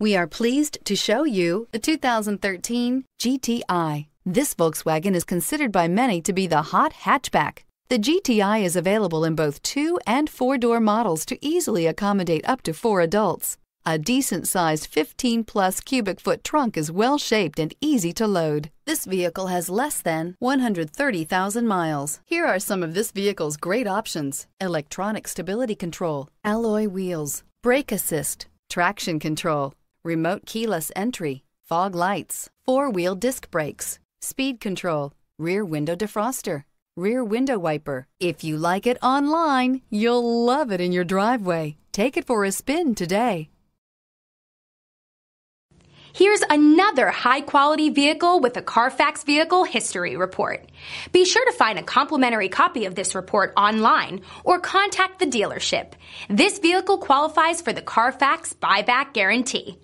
We are pleased to show you the 2013 GTI. This Volkswagen is considered by many to be the hot hatchback. The GTI is available in both two and four-door models to easily accommodate up to four adults. A decent-sized 15-plus cubic foot trunk is well-shaped and easy to load. This vehicle has less than 130,000 miles. Here are some of this vehicle's great options. Electronic stability control, alloy wheels, brake assist, traction control, remote keyless entry, fog lights, four-wheel disc brakes, speed control, rear window defroster, rear window wiper. If you like it online, you'll love it in your driveway. Take it for a spin today. Here's another high quality vehicle with a Carfax Vehicle History Report. Be sure to find a complimentary copy of this report online or contact the dealership. This vehicle qualifies for the Carfax Buyback Guarantee.